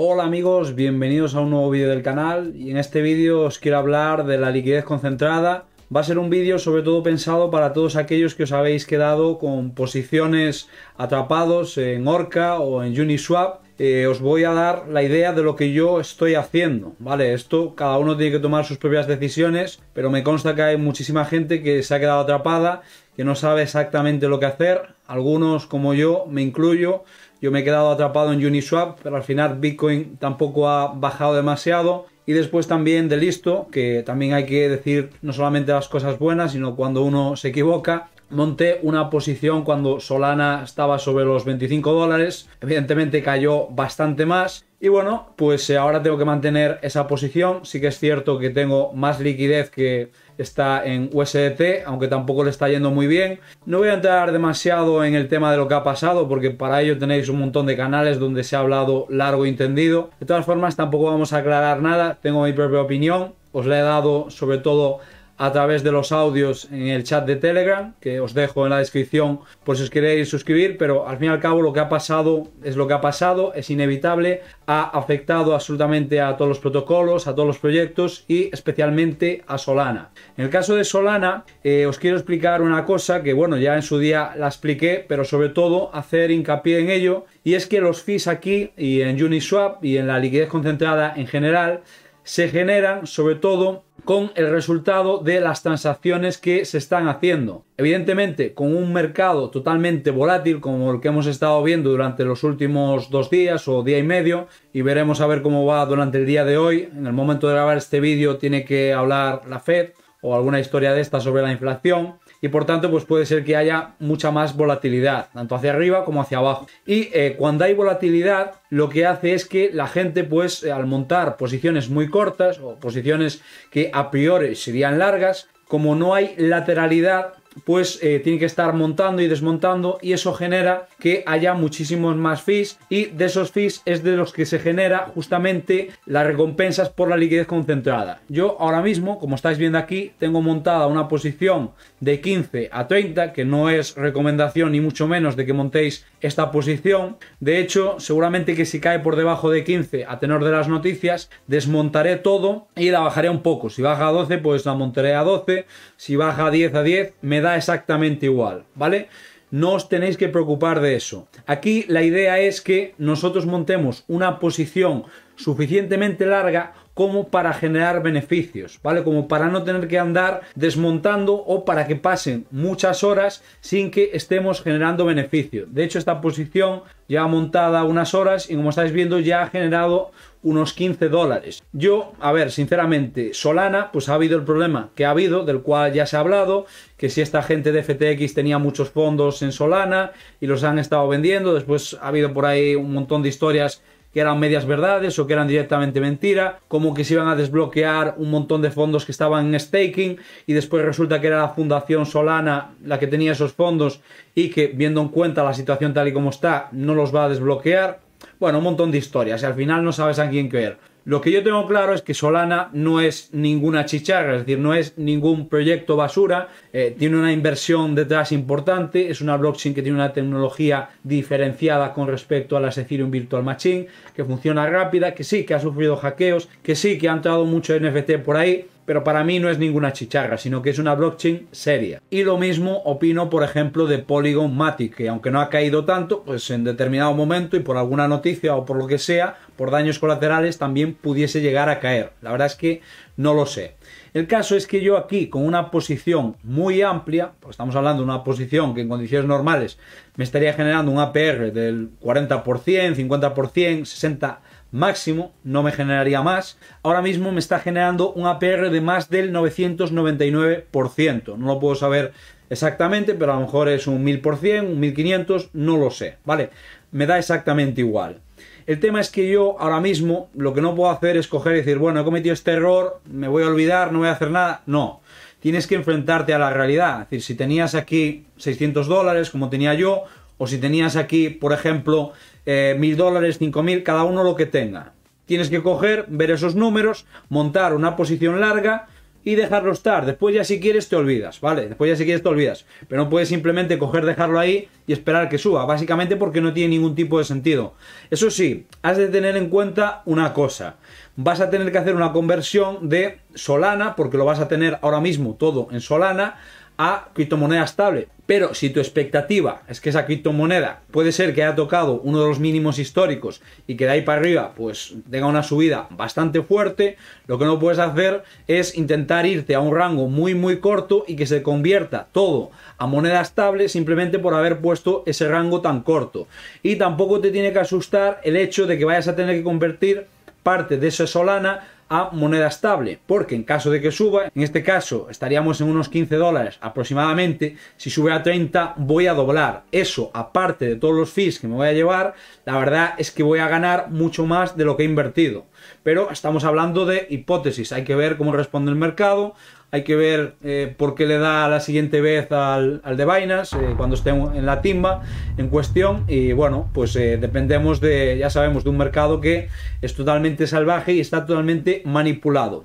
Hola amigos, bienvenidos a un nuevo vídeo del canal y en este vídeo os quiero hablar de la liquidez concentrada. Va a ser un vídeo sobre todo pensado para todos aquellos que os habéis quedado con posiciones atrapados en Orca o en Uniswap. Eh, os voy a dar la idea de lo que yo estoy haciendo, ¿vale? Esto cada uno tiene que tomar sus propias decisiones, pero me consta que hay muchísima gente que se ha quedado atrapada, que no sabe exactamente lo que hacer. Algunos, como yo, me incluyo, yo me he quedado atrapado en Uniswap, pero al final Bitcoin tampoco ha bajado demasiado. Y después también de listo, que también hay que decir no solamente las cosas buenas, sino cuando uno se equivoca. Monté una posición cuando Solana estaba sobre los 25 dólares, evidentemente cayó bastante más y bueno, pues eh, ahora tengo que mantener esa posición. Sí que es cierto que tengo más liquidez que está en USDT, aunque tampoco le está yendo muy bien. No voy a entrar demasiado en el tema de lo que ha pasado, porque para ello tenéis un montón de canales donde se ha hablado largo y tendido. De todas formas, tampoco vamos a aclarar nada. Tengo mi propia opinión. Os la he dado sobre todo a través de los audios en el chat de Telegram, que os dejo en la descripción por si os queréis suscribir, pero al fin y al cabo lo que ha pasado es lo que ha pasado, es inevitable, ha afectado absolutamente a todos los protocolos, a todos los proyectos y especialmente a Solana. En el caso de Solana, eh, os quiero explicar una cosa que, bueno, ya en su día la expliqué, pero sobre todo hacer hincapié en ello, y es que los fees aquí y en Uniswap y en la liquidez concentrada en general, se generan sobre todo con el resultado de las transacciones que se están haciendo. Evidentemente, con un mercado totalmente volátil como el que hemos estado viendo durante los últimos dos días o día y medio, y veremos a ver cómo va durante el día de hoy. En el momento de grabar este vídeo tiene que hablar la Fed o alguna historia de esta sobre la inflación y por tanto pues puede ser que haya mucha más volatilidad, tanto hacia arriba como hacia abajo. Y eh, cuando hay volatilidad, lo que hace es que la gente pues eh, al montar posiciones muy cortas o posiciones que a priori serían largas, como no hay lateralidad, pues eh, tiene que estar montando y desmontando y eso genera que haya muchísimos más fees y de esos fees es de los que se genera justamente las recompensas por la liquidez concentrada. Yo ahora mismo, como estáis viendo aquí, tengo montada una posición de 15 a 30, que no es recomendación ni mucho menos de que montéis esta posición. De hecho, seguramente que si cae por debajo de 15 a tenor de las noticias, desmontaré todo y la bajaré un poco. Si baja a 12, pues la montaré a 12. Si baja a 10 a 10, me da exactamente igual, ¿vale? No os tenéis que preocupar de eso. Aquí la idea es que nosotros montemos una posición suficientemente larga como para generar beneficios, ¿vale? Como para no tener que andar desmontando o para que pasen muchas horas sin que estemos generando beneficio. De hecho, esta posición ya ha montada unas horas y como estáis viendo ya ha generado unos 15 dólares. Yo, a ver, sinceramente, Solana, pues ha habido el problema que ha habido, del cual ya se ha hablado, que si esta gente de FTX tenía muchos fondos en Solana y los han estado vendiendo, después ha habido por ahí un montón de historias que eran medias verdades o que eran directamente mentira, como que se iban a desbloquear un montón de fondos que estaban en staking y después resulta que era la Fundación Solana la que tenía esos fondos y que viendo en cuenta la situación tal y como está no los va a desbloquear. Bueno, un montón de historias y al final no sabes a quién creer. Lo que yo tengo claro es que Solana no es ninguna chicharra, es decir, no es ningún proyecto basura, eh, tiene una inversión detrás importante, es una blockchain que tiene una tecnología diferenciada con respecto a las Ethereum Virtual Machine, que funciona rápida, que sí, que ha sufrido hackeos, que sí, que ha entrado mucho NFT por ahí, pero para mí no es ninguna chicharra, sino que es una blockchain seria. Y lo mismo opino, por ejemplo, de Polygon Matic, que aunque no ha caído tanto, pues en determinado momento y por alguna noticia o por lo que sea, por daños colaterales también pudiese llegar a caer. La verdad es que no lo sé. El caso es que yo aquí, con una posición muy amplia, pues estamos hablando de una posición que en condiciones normales me estaría generando un APR del 40%, 50%, 60%, máximo, no me generaría más. Ahora mismo me está generando un APR de más del 999%. No lo puedo saber exactamente, pero a lo mejor es un 1000%, un 1500, no lo sé, ¿vale? Me da exactamente igual. El tema es que yo ahora mismo lo que no puedo hacer es coger y decir, bueno, he cometido este error, me voy a olvidar, no voy a hacer nada. No, tienes que enfrentarte a la realidad. Es decir, si tenías aquí 600 dólares, como tenía yo, o si tenías aquí, por ejemplo, eh, mil dólares, cinco mil, cada uno lo que tenga. Tienes que coger, ver esos números, montar una posición larga y dejarlo estar. Después ya si quieres te olvidas, ¿vale? Después ya si quieres te olvidas. Pero no puedes simplemente coger, dejarlo ahí y esperar que suba, básicamente porque no tiene ningún tipo de sentido. Eso sí, has de tener en cuenta una cosa. Vas a tener que hacer una conversión de Solana, porque lo vas a tener ahora mismo todo en Solana, a criptomoneda estable. Pero si tu expectativa es que esa criptomoneda puede ser que haya tocado uno de los mínimos históricos y que de ahí para arriba pues tenga una subida bastante fuerte, lo que no puedes hacer es intentar irte a un rango muy muy corto y que se convierta todo a moneda estable simplemente por haber puesto ese rango tan corto. Y tampoco te tiene que asustar el hecho de que vayas a tener que convertir parte de esa Solana a moneda estable, porque en caso de que suba, en este caso estaríamos en unos 15 dólares aproximadamente, si sube a 30 voy a doblar. Eso, aparte de todos los fees que me voy a llevar, la verdad es que voy a ganar mucho más de lo que he invertido. Pero estamos hablando de hipótesis, hay que ver cómo responde el mercado, hay que ver eh, por qué le da la siguiente vez al, al de vainas eh, cuando esté en la timba en cuestión. Y bueno, pues eh, dependemos de, ya sabemos, de un mercado que es totalmente salvaje y está totalmente manipulado.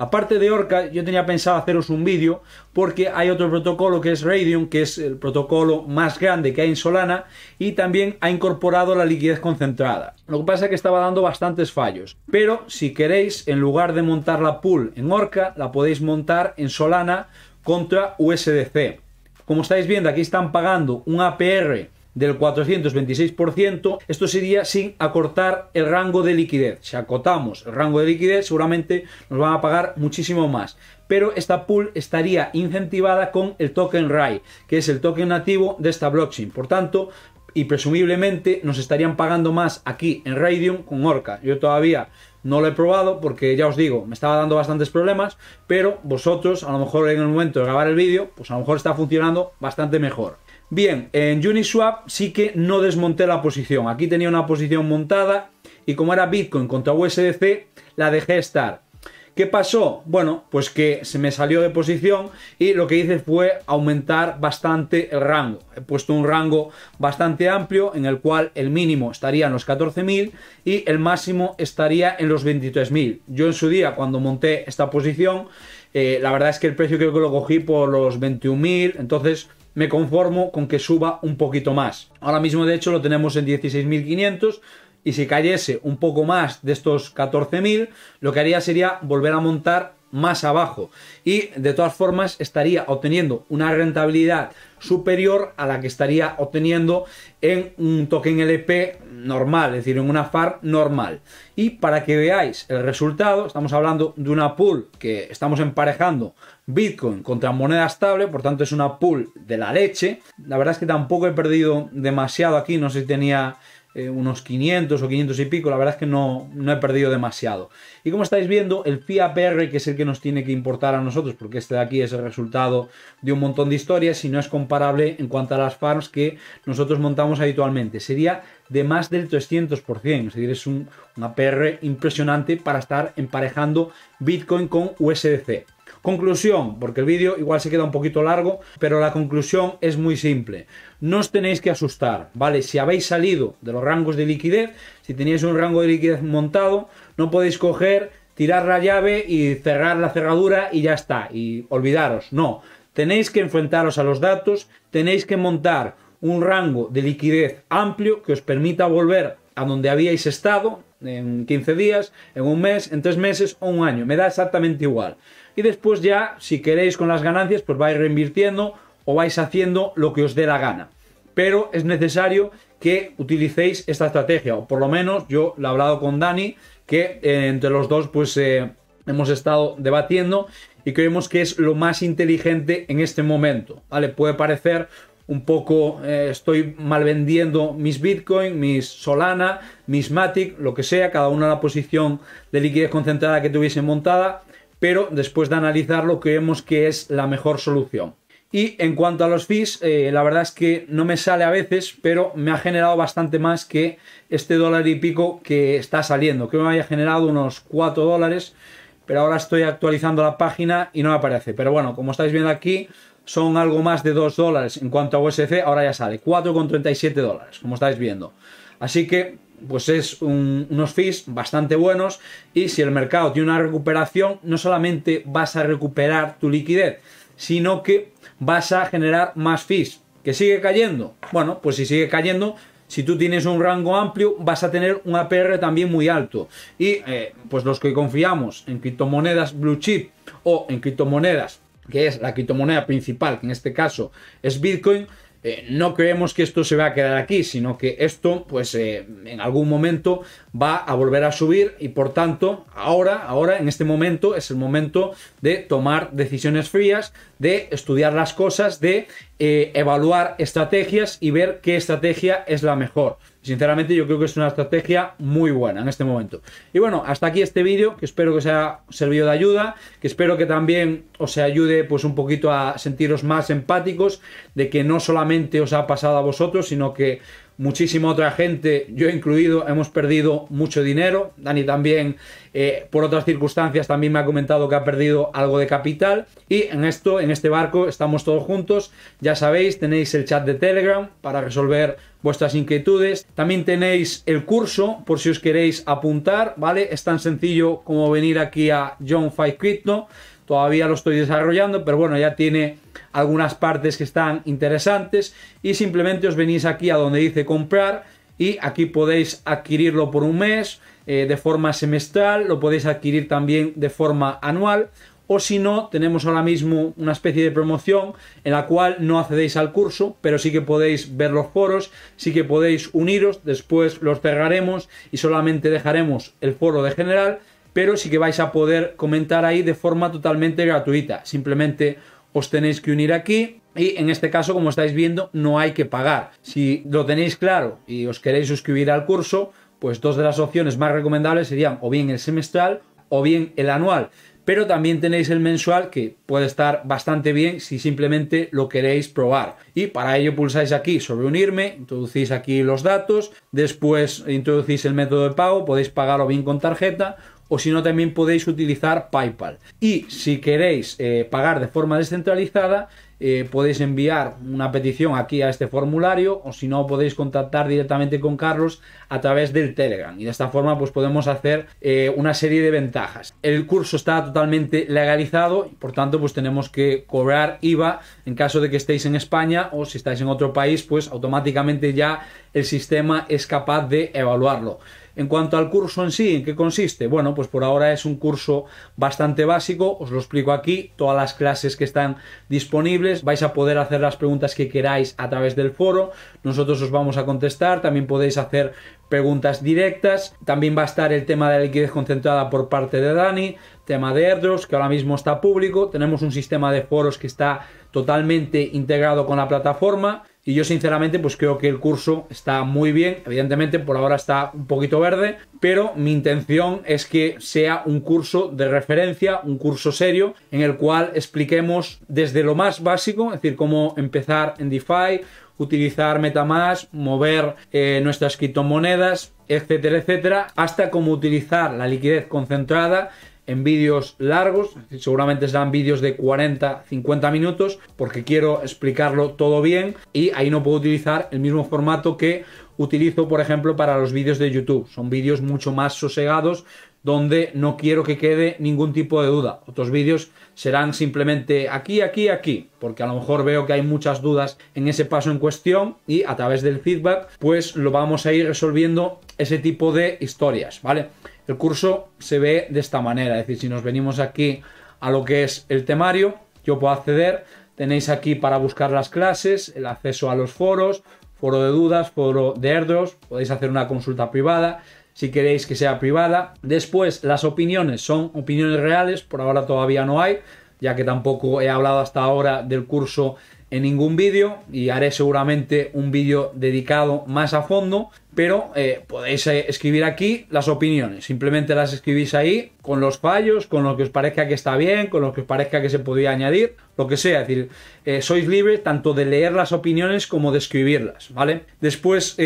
Aparte de Orca, yo tenía pensado haceros un vídeo porque hay otro protocolo que es radium que es el protocolo más grande que hay en Solana y también ha incorporado la liquidez concentrada. Lo que pasa es que estaba dando bastantes fallos, pero si queréis, en lugar de montar la pool en Orca, la podéis montar en Solana contra USDC. Como estáis viendo, aquí están pagando un APR del 426%, esto sería sin acortar el rango de liquidez. Si acotamos el rango de liquidez, seguramente nos van a pagar muchísimo más. Pero esta pool estaría incentivada con el token RAI, que es el token nativo de esta blockchain. Por tanto, y presumiblemente nos estarían pagando más aquí en Radium con Orca. Yo todavía no lo he probado porque ya os digo, me estaba dando bastantes problemas, pero vosotros a lo mejor en el momento de grabar el vídeo, pues a lo mejor está funcionando bastante mejor. Bien, en Uniswap sí que no desmonté la posición. Aquí tenía una posición montada y como era Bitcoin contra USDC, la dejé estar. ¿Qué pasó? Bueno, pues que se me salió de posición y lo que hice fue aumentar bastante el rango. He puesto un rango bastante amplio en el cual el mínimo estaría en los 14.000 y el máximo estaría en los 23.000. Yo en su día cuando monté esta posición, eh, la verdad es que el precio creo que lo cogí por los 21.000, entonces me conformo con que suba un poquito más. Ahora mismo de hecho lo tenemos en 16.500 y si cayese un poco más de estos 14.000, lo que haría sería volver a montar más abajo y de todas formas estaría obteniendo una rentabilidad superior a la que estaría obteniendo en un token LP normal, es decir, en una FAR normal. Y para que veáis el resultado, estamos hablando de una pool que estamos emparejando Bitcoin contra moneda estable, por tanto es una pool de la leche. La verdad es que tampoco he perdido demasiado aquí, no sé si tenía eh, unos 500 o 500 y pico, la verdad es que no, no he perdido demasiado. Y como estáis viendo, el pr que es el que nos tiene que importar a nosotros, porque este de aquí es el resultado de un montón de historias y no es comparable en cuanto a las farms que nosotros montamos habitualmente. Sería de más del 300%, es decir, es un, una PR impresionante para estar emparejando Bitcoin con USDC. Conclusión, porque el vídeo igual se queda un poquito largo, pero la conclusión es muy simple. No os tenéis que asustar, ¿vale? Si habéis salido de los rangos de liquidez, si tenéis un rango de liquidez montado, no podéis coger, tirar la llave y cerrar la cerradura y ya está, y olvidaros, no. Tenéis que enfrentaros a los datos, tenéis que montar un rango de liquidez amplio que os permita volver a donde habíais estado en 15 días, en un mes, en tres meses o un año. Me da exactamente igual y después ya, si queréis con las ganancias, pues vais reinvirtiendo o vais haciendo lo que os dé la gana. Pero es necesario que utilicéis esta estrategia, o por lo menos yo lo he hablado con Dani, que eh, entre los dos pues eh, hemos estado debatiendo y creemos que es lo más inteligente en este momento, ¿vale? Puede parecer un poco eh, estoy mal vendiendo mis Bitcoin, mis Solana, mis Matic, lo que sea, cada una la posición de liquidez concentrada que tuviese montada, pero después de analizarlo creemos que es la mejor solución. Y en cuanto a los fees, eh, la verdad es que no me sale a veces, pero me ha generado bastante más que este dólar y pico que está saliendo. que me había generado unos 4 dólares, pero ahora estoy actualizando la página y no me aparece. Pero bueno, como estáis viendo aquí, son algo más de 2 dólares en cuanto a USC, ahora ya sale 4,37 dólares, como estáis viendo. Así que pues es unos fees bastante buenos y si el mercado tiene una recuperación, no solamente vas a recuperar tu liquidez, sino que vas a generar más fees. ¿Que sigue cayendo? Bueno, pues si sigue cayendo, si tú tienes un rango amplio, vas a tener un APR también muy alto. Y eh, pues los que confiamos en criptomonedas blue chip o en criptomonedas, que es la criptomoneda principal, que en este caso es Bitcoin, eh, no creemos que esto se va a quedar aquí, sino que esto, pues eh, en algún momento va a volver a subir y por tanto, ahora, ahora, en este momento, es el momento de tomar decisiones frías, de estudiar las cosas, de eh, evaluar estrategias y ver qué estrategia es la mejor. Sinceramente yo creo que es una estrategia muy buena en este momento. Y bueno, hasta aquí este vídeo, que espero que os haya servido de ayuda, que espero que también os ayude pues un poquito a sentiros más empáticos de que no solamente os ha pasado a vosotros, sino que muchísima otra gente, yo incluido, hemos perdido mucho dinero. Dani también, eh, por otras circunstancias, también me ha comentado que ha perdido algo de capital. Y en esto, en este barco, estamos todos juntos. Ya sabéis, tenéis el chat de Telegram para resolver vuestras inquietudes. También tenéis el curso por si os queréis apuntar, ¿vale? Es tan sencillo como venir aquí a John Five Crypto. Todavía lo estoy desarrollando, pero bueno, ya tiene algunas partes que están interesantes y simplemente os venís aquí a donde dice comprar y aquí podéis adquirirlo por un mes eh, de forma semestral, lo podéis adquirir también de forma anual o si no, tenemos ahora mismo una especie de promoción en la cual no accedéis al curso, pero sí que podéis ver los foros, sí que podéis uniros, después los cerraremos y solamente dejaremos el foro de general pero sí que vais a poder comentar ahí de forma totalmente gratuita. Simplemente os tenéis que unir aquí y en este caso, como estáis viendo, no hay que pagar. Si lo tenéis claro y os queréis suscribir al curso, pues dos de las opciones más recomendables serían o bien el semestral o bien el anual. Pero también tenéis el mensual que puede estar bastante bien si simplemente lo queréis probar. Y para ello pulsáis aquí sobre unirme, introducís aquí los datos, después introducís el método de pago, podéis pagar o bien con tarjeta o si no también podéis utilizar PayPal. Y si queréis eh, pagar de forma descentralizada, eh, podéis enviar una petición aquí a este formulario o si no podéis contactar directamente con Carlos a través del Telegram y de esta forma pues podemos hacer eh, una serie de ventajas. El curso está totalmente legalizado y por tanto pues tenemos que cobrar IVA en caso de que estéis en España o si estáis en otro país pues automáticamente ya el sistema es capaz de evaluarlo. En cuanto al curso en sí, ¿en qué consiste? Bueno, pues por ahora es un curso bastante básico, os lo explico aquí, todas las clases que están disponibles, vais a poder hacer las preguntas que queráis a través del foro, nosotros os vamos a contestar, también podéis hacer preguntas directas, también va a estar el tema de la liquidez concentrada por parte de Dani, tema de airdrops que ahora mismo está público, tenemos un sistema de foros que está totalmente integrado con la plataforma, y yo sinceramente pues creo que el curso está muy bien, evidentemente por ahora está un poquito verde, pero mi intención es que sea un curso de referencia, un curso serio, en el cual expliquemos desde lo más básico, es decir, cómo empezar en DeFi, utilizar MetaMask, mover eh, nuestras criptomonedas, etcétera, etcétera, hasta cómo utilizar la liquidez concentrada en vídeos largos, seguramente serán vídeos de 40, 50 minutos, porque quiero explicarlo todo bien y ahí no puedo utilizar el mismo formato que utilizo, por ejemplo, para los vídeos de YouTube. Son vídeos mucho más sosegados donde no quiero que quede ningún tipo de duda. Otros vídeos serán simplemente aquí, aquí, aquí, porque a lo mejor veo que hay muchas dudas en ese paso en cuestión y a través del feedback pues lo vamos a ir resolviendo ese tipo de historias, ¿vale? El curso se ve de esta manera, es decir, si nos venimos aquí a lo que es el temario, yo puedo acceder, tenéis aquí para buscar las clases, el acceso a los foros, foro de dudas, foro de erdos, podéis hacer una consulta privada, si queréis que sea privada. Después, las opiniones son opiniones reales, por ahora todavía no hay, ya que tampoco he hablado hasta ahora del curso en ningún vídeo y haré seguramente un vídeo dedicado más a fondo pero eh, podéis eh, escribir aquí las opiniones. Simplemente las escribís ahí con los fallos, con lo que os parezca que está bien, con lo que os parezca que se podría añadir, lo que sea. Es decir, eh, sois libres tanto de leer las opiniones como de escribirlas, ¿vale? Después,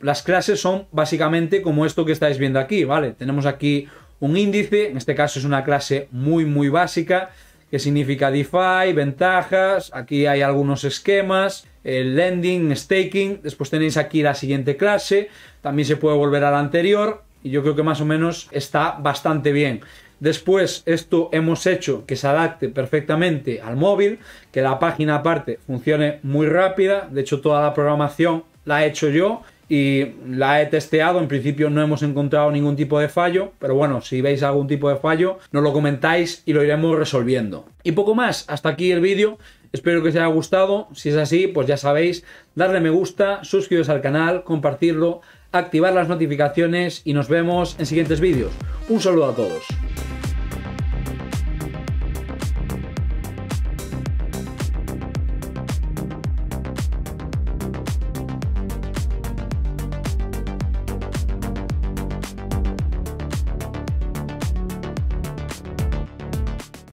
las clases son básicamente como esto que estáis viendo aquí, ¿vale? Tenemos aquí un índice, en este caso es una clase muy, muy básica qué significa DeFi, ventajas, aquí hay algunos esquemas, el lending, staking, después tenéis aquí la siguiente clase, también se puede volver a la anterior y yo creo que más o menos está bastante bien. Después esto hemos hecho que se adapte perfectamente al móvil, que la página aparte funcione muy rápida, de hecho toda la programación la he hecho yo y la he testeado. En principio no hemos encontrado ningún tipo de fallo, pero bueno, si veis algún tipo de fallo, nos lo comentáis y lo iremos resolviendo. Y poco más, hasta aquí el vídeo. Espero que os haya gustado. Si es así, pues ya sabéis, darle me gusta, suscribiros al canal, compartirlo, activar las notificaciones y nos vemos en siguientes vídeos. Un saludo a todos.